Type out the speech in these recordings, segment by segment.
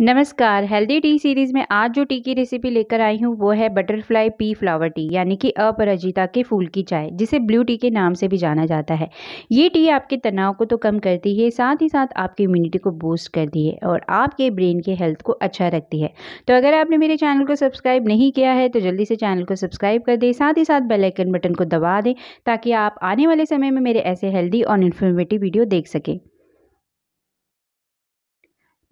नमस्कार healthy T series में आज जो टी की रेसिपी लेकर आई हूँ वो है बटरफ्लाई पी फ्लावर टी यानी कि अपराजिता के फूल की चाय जिसे ब्लू टी के नाम से भी जाना जाता है ये टी आपके तनाव को तो कम करती है साथ ही साथ आपकी इम्यूनिटी को बूस्ट करती है और आपके ब्रेन के हेल्थ को अच्छा रखती है तो अगर आपने मेरे चैनल को सब्सक्राइब नहीं किया है तो जल्दी से चैनल को सब्सक्राइब कर दें साथ ही साथ बेलाइकन बटन को दबा दें ताकि आप आने वाले समय में मेरे ऐसे हेल्दी और इन्फॉर्मेटिव वीडियो देख सकें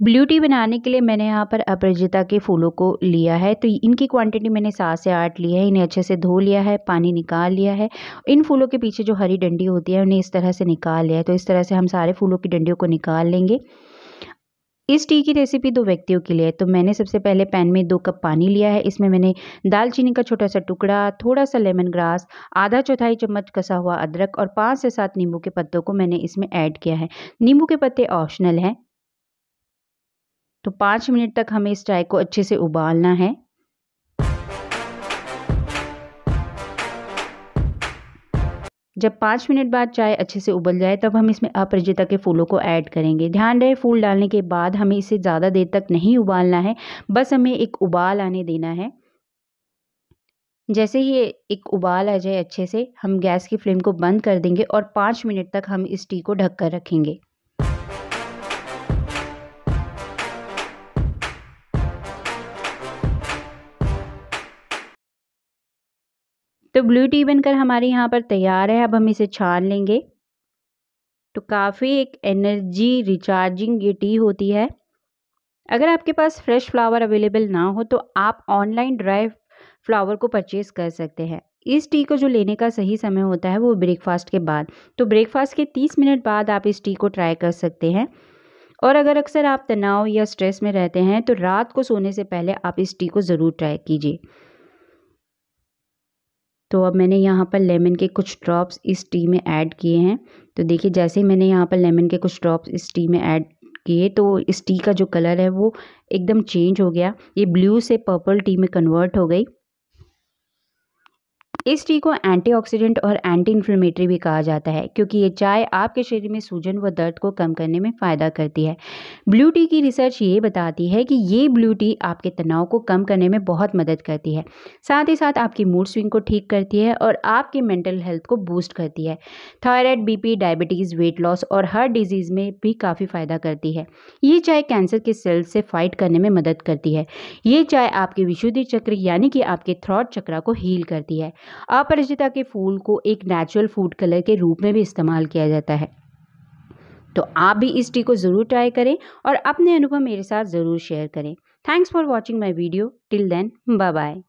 ब्लू टी बनाने के लिए मैंने यहाँ पर अपरजिता के फूलों को लिया है तो इनकी क्वांटिटी मैंने सात से आठ ली है इन्हें अच्छे से धो लिया है पानी निकाल लिया है इन फूलों के पीछे जो हरी डंडी होती है उन्हें इस तरह से निकाल लिया है तो इस तरह से हम सारे फूलों की डंडियों को निकाल लेंगे इस टी की रेसिपी दो व्यक्तियों के लिए है तो मैंने सबसे पहले पैन में दो कप पानी लिया है इसमें मैंने दालचीनी का छोटा सा टुकड़ा थोड़ा सा लेमन ग्रास आधा चौथाई चम्मच कसा हुआ अदरक और पाँच से सात नींबू के पत्तों को मैंने इसमें ऐड किया है नींबू के पत्ते ऑप्शनल हैं तो पाँच मिनट तक हमें इस चाय को अच्छे से उबालना है जब पाँच मिनट बाद चाय अच्छे से उबल जाए तब हम इसमें अपरिजिता के फूलों को ऐड करेंगे ध्यान रहे फूल डालने के बाद हमें इसे ज़्यादा देर तक नहीं उबालना है बस हमें एक उबाल आने देना है जैसे ही एक उबाल आ जाए अच्छे से हम गैस की फ्लेम को बंद कर देंगे और पाँच मिनट तक हम इस टी को ढककर रखेंगे तो ब्लू टी बनकर हमारे यहाँ पर तैयार है अब हम इसे छान लेंगे तो काफ़ी एक एनर्जी रिचार्जिंग ये टी होती है अगर आपके पास फ्रेश फ्लावर अवेलेबल ना हो तो आप ऑनलाइन ड्राई फ्लावर को परचेज़ कर सकते हैं इस टी को जो लेने का सही समय होता है वो ब्रेकफास्ट के बाद तो ब्रेकफास्ट के 30 मिनट बाद आप इस टी को ट्राई कर सकते हैं और अगर अक्सर आप तनाव या स्ट्रेस में रहते हैं तो रात को सोने से पहले आप इस टी को ज़रूर ट्राई कीजिए तो अब मैंने यहाँ पर लेमन के कुछ ड्रॉप्स इस टी में ऐड किए हैं तो देखिए जैसे ही मैंने यहाँ पर लेमन के कुछ ड्रॉप्स इस टी में ऐड किए तो इस टी का जो कलर है वो एकदम चेंज हो गया ये ब्लू से पर्पल टी में कन्वर्ट हो गई इस टी को एंटीऑक्सीडेंट और एंटी इन्फ्लेमेटरी भी कहा जाता है क्योंकि ये चाय आपके शरीर में सूजन व दर्द को कम करने में फ़ायदा करती है ब्लू टी की रिसर्च ये बताती है कि ये ब्लू टी आपके तनाव को कम करने में बहुत मदद करती है साथ ही साथ आपकी मूड स्विंग को ठीक करती है और आपकी मेंटल हेल्थ को बूस्ट करती है थायराइड बी डायबिटीज़ वेट लॉस और हर डिजीज़ में भी काफ़ी फ़ायदा करती है ये चाय कैंसर के सेल्स से फाइट करने में मदद करती है ये चाय आपके विशुद्धि चक्र यानी कि आपके थ्रॉट चक्रा को हील करती है अपरिजिता के फूल को एक नेचुरल फूड कलर के रूप में भी इस्तेमाल किया जाता है तो आप भी इस टी को ज़रूर ट्राई करें और अपने अनुभव मेरे साथ ज़रूर शेयर करें thanks for watching my video till then bye bye